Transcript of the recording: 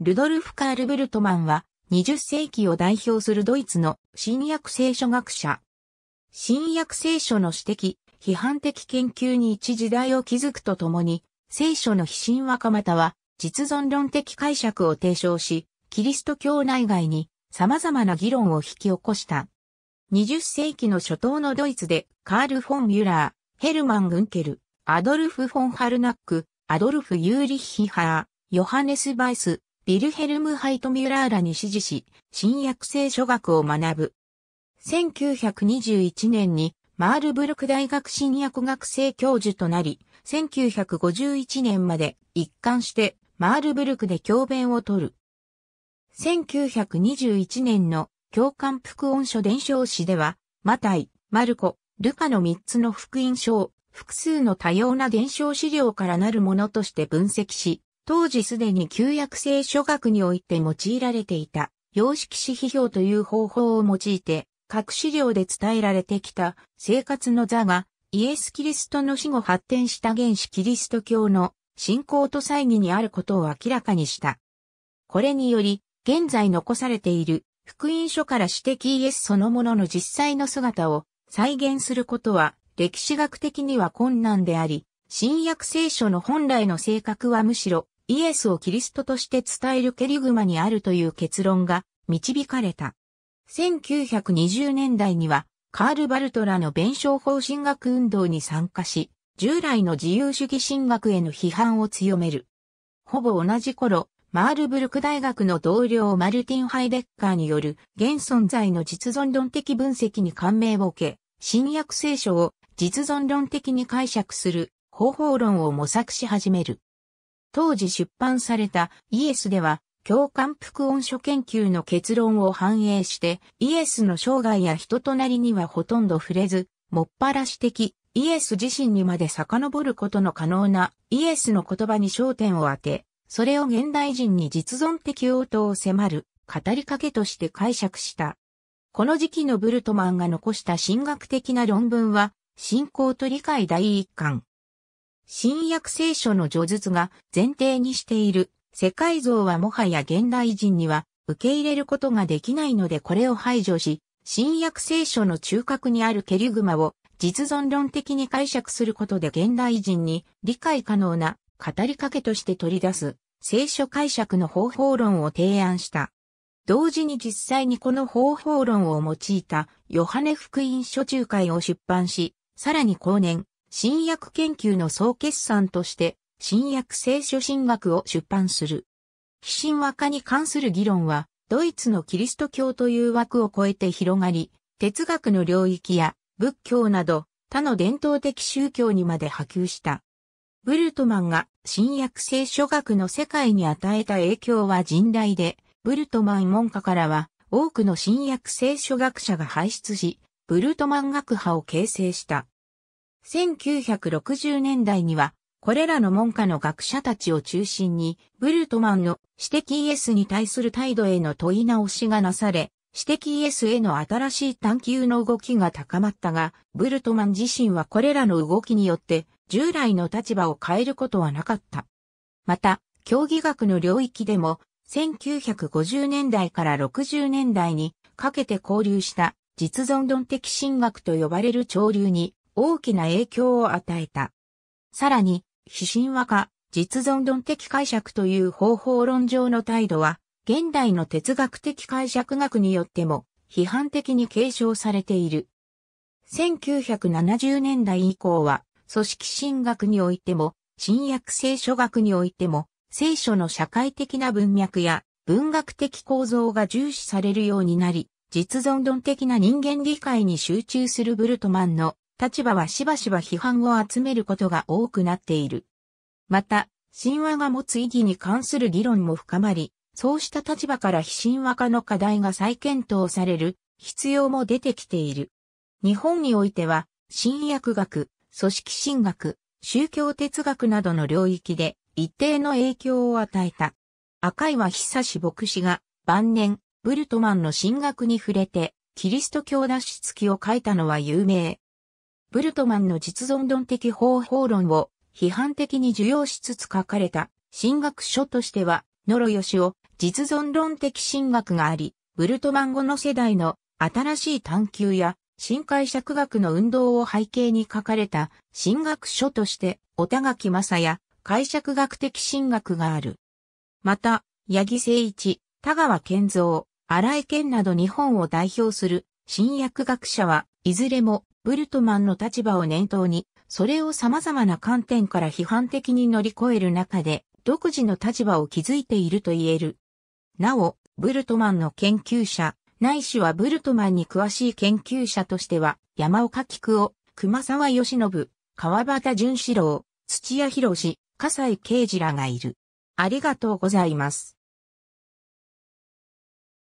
ルドルフ・カール・ブルトマンは20世紀を代表するドイツの新約聖書学者。新約聖書の指摘、批判的研究に一時代を築くとともに、聖書の非神話化または実存論的解釈を提唱し、キリスト教内外に様々な議論を引き起こした。20世紀の初頭のドイツでカール・フォン・ミュラー、ヘルマン・グンケル、アドルフ・フォン・ハルナック、アドルフ・ユーリッヒハー、ヨハネス・バイス、ビルヘルム・ハイトミュラーらに指示し、新約聖書学を学ぶ。1921年にマールブルク大学新薬学生教授となり、1951年まで一貫してマールブルクで教鞭を取る。1921年の教官副音書伝承誌では、マタイ、マルコ、ルカの3つの福音書を複数の多様な伝承資料からなるものとして分析し、当時すでに旧約聖書学において用いられていた、様式紙批評という方法を用いて、各資料で伝えられてきた生活の座がイエス・キリストの死後発展した原始キリスト教の信仰と祭儀にあることを明らかにした。これにより、現在残されている福音書から指摘イエスそのものの実際の姿を再現することは歴史学的には困難であり、新約聖書の本来の性格はむしろイエスをキリストとして伝えるケリグマにあるという結論が導かれた。1920年代には、カール・バルトラの弁証法神学運動に参加し、従来の自由主義神学への批判を強める。ほぼ同じ頃、マールブルク大学の同僚マルティン・ハイデッカーによる現存在の実存論的分析に感銘を受け、新約聖書を実存論的に解釈する方法論を模索し始める。当時出版されたイエスでは、共感服音書研究の結論を反映して、イエスの生涯や人となりにはほとんど触れず、もっぱらし的、イエス自身にまで遡ることの可能なイエスの言葉に焦点を当て、それを現代人に実存的応答を迫る語りかけとして解釈した。この時期のブルトマンが残した神学的な論文は、信仰と理解第一巻、新約聖書の序述が前提にしている世界像はもはや現代人には受け入れることができないのでこれを排除し、新約聖書の中核にあるケリグマを実存論的に解釈することで現代人に理解可能な語りかけとして取り出す聖書解釈の方法論を提案した。同時に実際にこの方法論を用いたヨハネ福音書仲介を出版し、さらに後年、新薬研究の総決算として、新薬聖書神学を出版する。非神話化に関する議論は、ドイツのキリスト教という枠を超えて広がり、哲学の領域や仏教など他の伝統的宗教にまで波及した。ブルトマンが新約聖書学の世界に与えた影響は甚大で、ブルトマン門下からは多くの新約聖書学者が輩出し、ブルトマン学派を形成した。1960年代には、これらの門下の学者たちを中心に、ブルトマンの指摘エスに対する態度への問い直しがなされ、指摘エスへの新しい探求の動きが高まったが、ブルトマン自身はこれらの動きによって従来の立場を変えることはなかった。また、競技学の領域でも、1950年代から60年代にかけて交流した実存論的神学と呼ばれる潮流に大きな影響を与えた。さらに、非神話化、実存論的解釈という方法論上の態度は、現代の哲学的解釈学によっても批判的に継承されている。1970年代以降は、組織神学においても、新約聖書学においても、聖書の社会的な文脈や文学的構造が重視されるようになり、実存論的な人間理解に集中するブルトマンの立場はしばしば批判を集めることが多くなっている。また、神話が持つ意義に関する議論も深まり、そうした立場から非神話化の課題が再検討される必要も出てきている。日本においては、新薬学、組織神学、宗教哲学などの領域で一定の影響を与えた。赤岩久志牧師が晩年、ブルトマンの神学に触れて、キリスト教脱出記を書いたのは有名。ブルトマンの実存論的方法論を批判的に受容しつつ書かれた神学書としては、野呂義雄、実存論的神学があり、ブルトマン後の世代の新しい探求や新解釈学の運動を背景に書かれた神学書として、おたがきまさや解釈学的神学がある。また、八木誠一、田川健三、荒井健など日本を代表する新薬学者はいずれもブルトマンの立場を念頭に、それを様々な観点から批判的に乗り越える中で、独自の立場を築いていると言える。なお、ブルトマンの研究者、ないしはブルトマンに詳しい研究者としては、山岡菊夫、熊沢義信、川端淳四郎、土屋博士、笠井啓二らがいる。ありがとうございます。